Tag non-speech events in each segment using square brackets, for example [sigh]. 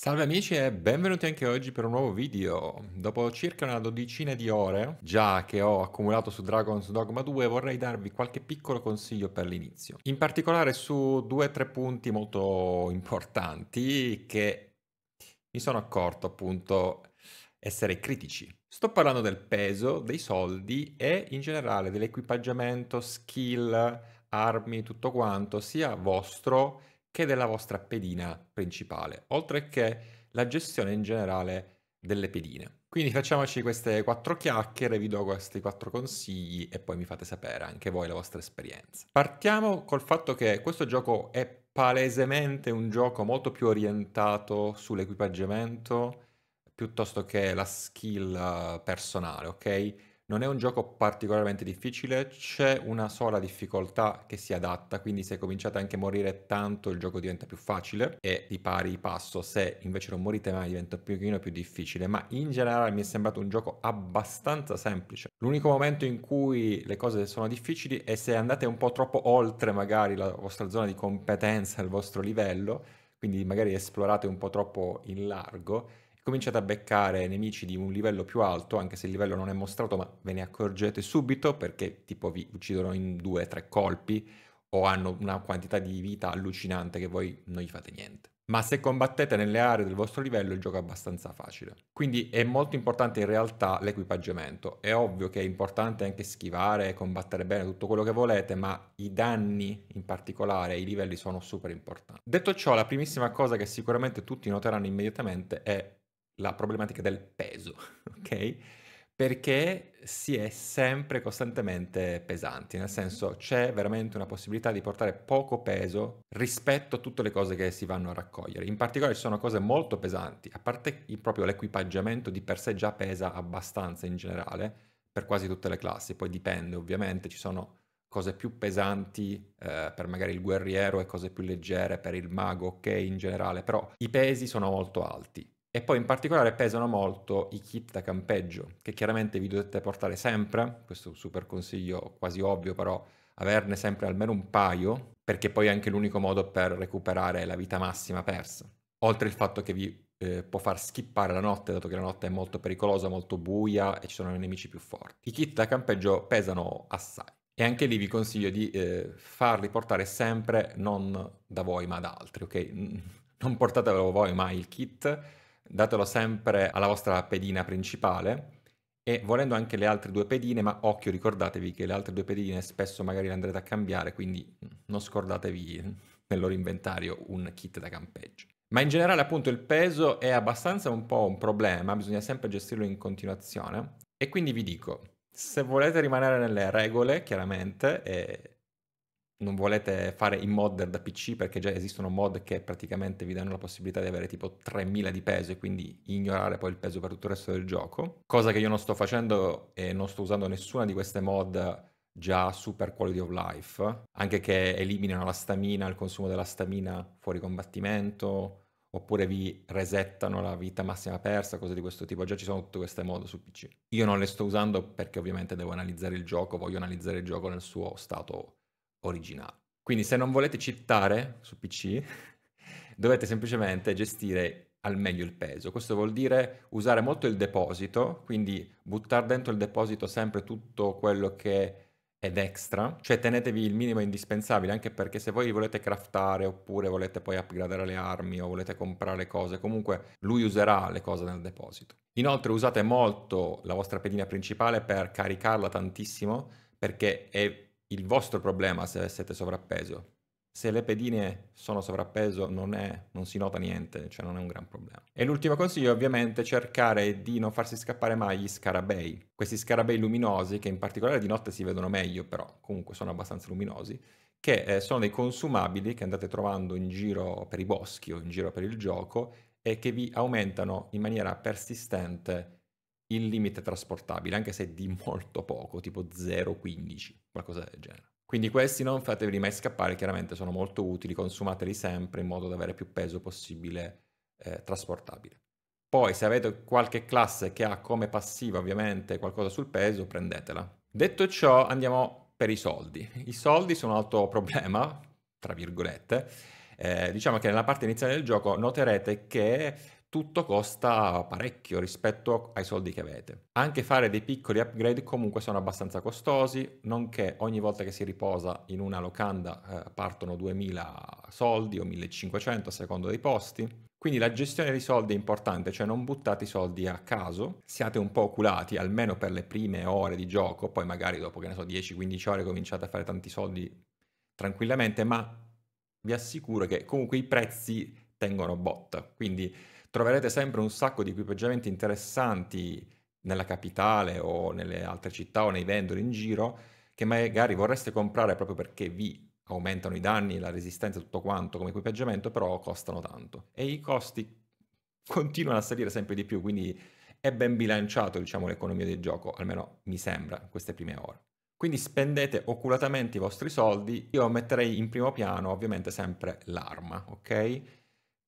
Salve amici e benvenuti anche oggi per un nuovo video. Dopo circa una dodicina di ore, già che ho accumulato su Dragon's Dogma 2, vorrei darvi qualche piccolo consiglio per l'inizio. In particolare su due o tre punti molto importanti che mi sono accorto appunto essere critici. Sto parlando del peso, dei soldi e in generale dell'equipaggiamento, skill, armi, tutto quanto, sia vostro che della vostra pedina principale, oltre che la gestione in generale delle pedine. Quindi facciamoci queste quattro chiacchiere, vi do questi quattro consigli e poi mi fate sapere anche voi la vostra esperienza. Partiamo col fatto che questo gioco è palesemente un gioco molto più orientato sull'equipaggiamento piuttosto che la skill eh, personale, ok? Non è un gioco particolarmente difficile, c'è una sola difficoltà che si adatta, quindi se cominciate anche a morire tanto il gioco diventa più facile e di pari passo, se invece non morite mai diventa un pochino più difficile, ma in generale mi è sembrato un gioco abbastanza semplice. L'unico momento in cui le cose sono difficili è se andate un po' troppo oltre magari la vostra zona di competenza, il vostro livello, quindi magari esplorate un po' troppo in largo cominciate a beccare nemici di un livello più alto, anche se il livello non è mostrato, ma ve ne accorgete subito perché tipo vi uccidono in due o tre colpi o hanno una quantità di vita allucinante che voi non gli fate niente. Ma se combattete nelle aree del vostro livello il gioco è abbastanza facile. Quindi è molto importante in realtà l'equipaggiamento. È ovvio che è importante anche schivare, e combattere bene tutto quello che volete, ma i danni in particolare, i livelli sono super importanti. Detto ciò, la primissima cosa che sicuramente tutti noteranno immediatamente è la problematica del peso, [laughs] ok? Perché si è sempre costantemente pesanti, nel senso c'è veramente una possibilità di portare poco peso rispetto a tutte le cose che si vanno a raccogliere. In particolare ci sono cose molto pesanti, a parte proprio l'equipaggiamento di per sé già pesa abbastanza in generale per quasi tutte le classi, poi dipende ovviamente, ci sono cose più pesanti eh, per magari il guerriero e cose più leggere per il mago, ok in generale, però i pesi sono molto alti e poi in particolare pesano molto i kit da campeggio, che chiaramente vi dovete portare sempre, questo è un super consiglio quasi ovvio però, averne sempre almeno un paio, perché poi è anche l'unico modo per recuperare la vita massima persa. Oltre il fatto che vi eh, può far skippare la notte, dato che la notte è molto pericolosa, molto buia e ci sono nemici più forti. I kit da campeggio pesano assai. E anche lì vi consiglio di eh, farli portare sempre non da voi ma da altri, ok? [laughs] Non portatelo voi mai il kit, datelo sempre alla vostra pedina principale e volendo anche le altre due pedine, ma occhio ricordatevi che le altre due pedine spesso magari le andrete a cambiare, quindi non scordatevi nel loro inventario un kit da campeggio. Ma in generale appunto il peso è abbastanza un po' un problema, bisogna sempre gestirlo in continuazione e quindi vi dico, se volete rimanere nelle regole chiaramente e non volete fare i modder da PC perché già esistono mod che praticamente vi danno la possibilità di avere tipo 3000 di peso e quindi ignorare poi il peso per tutto il resto del gioco, cosa che io non sto facendo e non sto usando nessuna di queste mod già super quality of life, anche che eliminano la stamina, il consumo della stamina fuori combattimento, oppure vi resettano la vita massima persa, cose di questo tipo. Già ci sono tutte queste mod su PC. Io non le sto usando perché ovviamente devo analizzare il gioco, voglio analizzare il gioco nel suo stato originale. Quindi se non volete cheatare su PC, [laughs] dovete semplicemente gestire al meglio il peso. Questo vuol dire usare molto il deposito, quindi buttare dentro il deposito sempre tutto quello che ed extra, cioè tenetevi il minimo indispensabile anche perché se voi volete craftare oppure volete poi upgradare le armi o volete comprare cose, comunque lui userà le cose nel deposito. Inoltre usate molto la vostra pedina principale per caricarla tantissimo perché è il vostro problema se siete sovrappeso. Se le pedine sono sovrappeso non, è, non si nota niente, cioè non è un gran problema. E l'ultimo consiglio è ovviamente cercare di non farsi scappare mai gli scarabei. Questi scarabei luminosi che in particolare di notte si vedono meglio però comunque sono abbastanza luminosi che eh, sono dei consumabili che andate trovando in giro per i boschi o in giro per il gioco e che vi aumentano in maniera persistente il limite trasportabile, anche se di molto poco, tipo 0,15, qualcosa del genere. Quindi questi non fateveli mai scappare, chiaramente sono molto utili, consumateli sempre in modo da avere più peso possibile eh, trasportabile. Poi se avete qualche classe che ha come passiva ovviamente qualcosa sul peso, prendetela. Detto ciò andiamo per i soldi. I soldi sono un altro problema, tra virgolette. Eh, diciamo che nella parte iniziale del gioco noterete che tutto costa parecchio rispetto ai soldi che avete. Anche fare dei piccoli upgrade comunque sono abbastanza costosi, nonché ogni volta che si riposa in una locanda eh, partono 2000 soldi o 1500 a secondo dei posti. Quindi la gestione dei soldi è importante, cioè non buttate i soldi a caso, siate un po' oculati almeno per le prime ore di gioco, poi magari dopo che ne so 10-15 ore cominciate a fare tanti soldi tranquillamente, ma vi assicuro che comunque i prezzi tengono botta. Quindi troverete sempre un sacco di equipaggiamenti interessanti nella capitale o nelle altre città o nei vendori in giro che magari vorreste comprare proprio perché vi aumentano i danni, la resistenza, e tutto quanto come equipaggiamento, però costano tanto. E i costi [laughs] continuano a salire sempre di più, quindi è ben bilanciato diciamo, l'economia del gioco, almeno mi sembra, in queste prime ore. Quindi spendete oculatamente i vostri soldi, io metterei in primo piano ovviamente sempre l'arma, ok?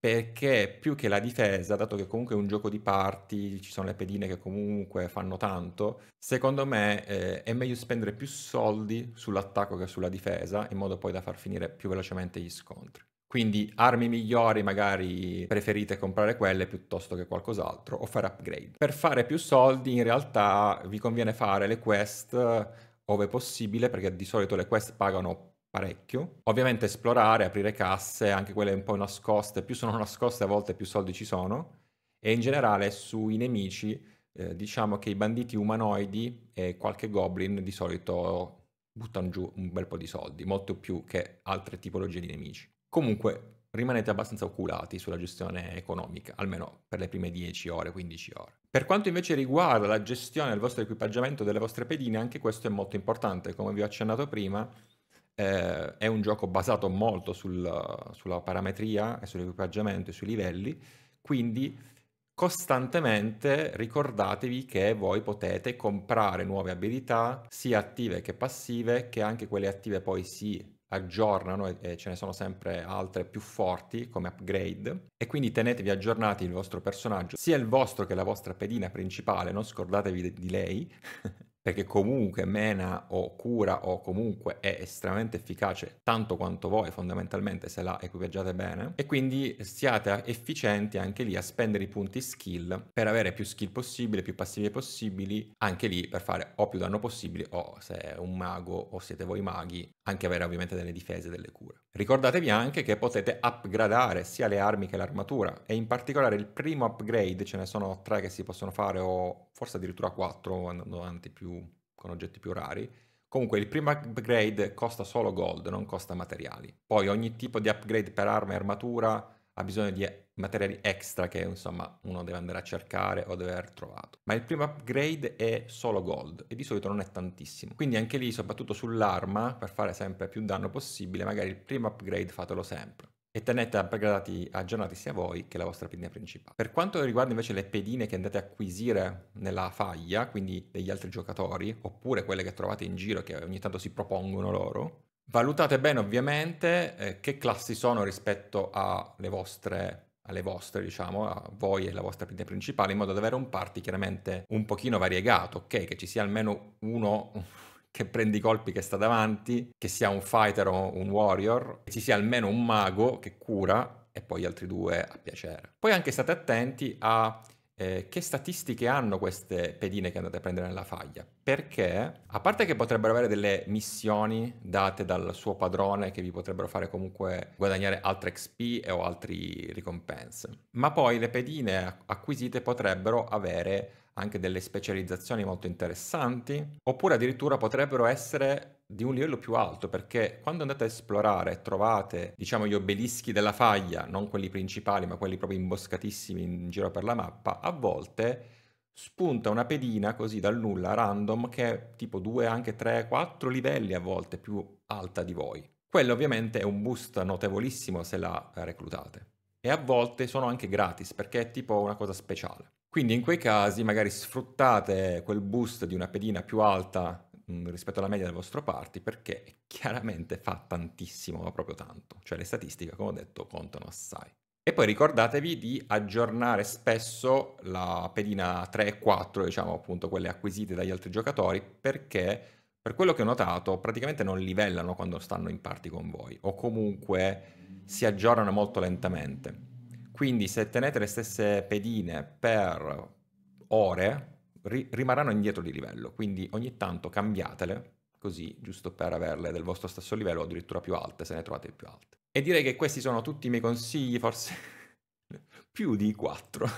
perché più che la difesa, dato che comunque è un gioco di parti, ci sono le pedine che comunque fanno tanto, secondo me eh, è meglio spendere più soldi sull'attacco che sulla difesa, in modo poi da far finire più velocemente gli scontri. Quindi armi migliori magari preferite comprare quelle piuttosto che qualcos'altro o fare upgrade. Per fare più soldi in realtà vi conviene fare le quest eh, ove possibile perché di solito le quest pagano parecchio. Ovviamente esplorare, aprire casse, anche quelle un po' nascoste, più sono [laughs] nascoste a volte più soldi ci sono. E in generale sui nemici eh, diciamo che i banditi umanoidi e qualche goblin di solito buttano giù un bel po' di soldi, molto più che altre tipologie di nemici. Comunque rimanete abbastanza oculati sulla gestione economica, almeno per le prime 10 ore, 15 ore. Per quanto invece riguarda la gestione del vostro equipaggiamento e delle vostre pedine, anche questo è molto importante, come vi ho accennato prima, eh, è un gioco basato molto sul, sulla parametria e sull'equipaggiamento e sui livelli, quindi costantemente ricordatevi che voi potete comprare nuove abilità, sia attive che passive, che anche quelle attive poi si aggiornano e, ce ne sono sempre altre più forti come upgrade e quindi tenetevi aggiornati il vostro personaggio sia il vostro che la vostra pedina principale non scordatevi di lei [laughs] perché comunque mena o cura o comunque è estremamente efficace tanto quanto voi fondamentalmente se la equipaggiate bene e quindi siate efficienti anche lì a spendere i punti skill per avere più skill possibile, più passivi possibili, anche lì per fare o più danno possibile o se è un mago o siete voi maghi, anche avere ovviamente delle difese, delle cure. Ricordatevi anche che potete upgradare sia le armi che l'armatura e in particolare il primo upgrade, ce ne sono tre che si possono fare o forse addirittura quattro andando avanti più, con oggetti più rari. Comunque il primo upgrade costa solo gold, non costa materiali. Poi ogni tipo di upgrade per arma e armatura ha bisogno di materiali extra che insomma uno deve andare a cercare o deve aver trovato. Ma il primo upgrade è solo gold e di solito non è tantissimo. Quindi anche lì, soprattutto sull'arma, per fare sempre più danno possibile, magari il primo upgrade fatelo sempre e tenete upgradati, aggiornati sia voi che la vostra pedina principale. Per quanto riguarda invece le pedine che andate a acquisire nella faglia, quindi degli altri giocatori, oppure quelle che trovate in giro che ogni tanto si propongono loro, valutate bene ovviamente eh, che classi sono rispetto alle vostre alle vostre, diciamo, a voi e alla vostra pinna principale, in modo da avere un party chiaramente un pochino variegato, ok? Che ci sia almeno uno [laughs] che prende i colpi che sta davanti, che sia un fighter o un warrior, che ci sia almeno un mago che cura e poi gli altri due a piacere. Poi anche state attenti a eh, che statistiche hanno queste pedine che andate a prendere nella faglia? Perché, a parte che potrebbero avere delle missioni date dal suo padrone che vi potrebbero fare comunque guadagnare altre XP o altre ricompense, ma poi le pedine acquisite potrebbero avere anche delle specializzazioni molto interessanti, oppure addirittura potrebbero essere di un livello più alto perché quando andate a esplorare e trovate diciamo gli obelischi della faglia, non quelli principali ma quelli proprio imboscatissimi in giro per la mappa, a volte spunta una pedina così dal nulla random che è tipo 2, anche 3, 4 livelli a volte più alta di voi. Quello ovviamente è un boost notevolissimo se la reclutate e a volte sono anche gratis perché è tipo una cosa speciale. Quindi in quei casi magari sfruttate quel boost di una pedina più alta mm, rispetto alla media del vostro party perché chiaramente fa tantissimo, ma proprio tanto. Cioè le statistiche, come ho detto, contano assai. E poi ricordatevi di aggiornare spesso la pedina 3 e 4, diciamo appunto quelle acquisite dagli altri giocatori, perché per quello che ho notato praticamente non livellano quando stanno in party con voi, o comunque si aggiornano molto lentamente. Quindi se tenete le stesse pedine per ore, ri- rimarranno indietro di livello, quindi ogni tanto cambiatele, così giusto per averle del vostro stesso livello o addirittura più alte se ne trovate più alte. E direi che questi sono tutti i miei consigli, forse [laughs] più di quattro.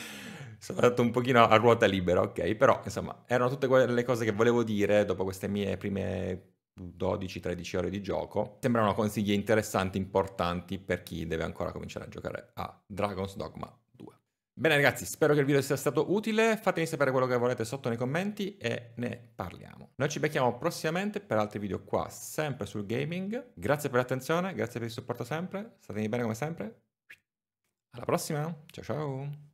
[laughs] sono andato un pochino a ruota libera, ok, però insomma erano tutte quelle cose che volevo dire dopo queste mie prime 12-13 ore di gioco. Sembrano consigli interessanti, importanti per chi deve ancora cominciare a giocare a Dragon's Dogma 2. Bene ragazzi, spero che il video sia stato utile, fatemi sapere quello che volete sotto nei commenti e ne parliamo. Noi ci becchiamo prossimamente per altri video qua, sempre sul gaming. Grazie per l'attenzione, grazie per il supporto sempre, statemi bene come sempre. Alla prossima, ciao ciao!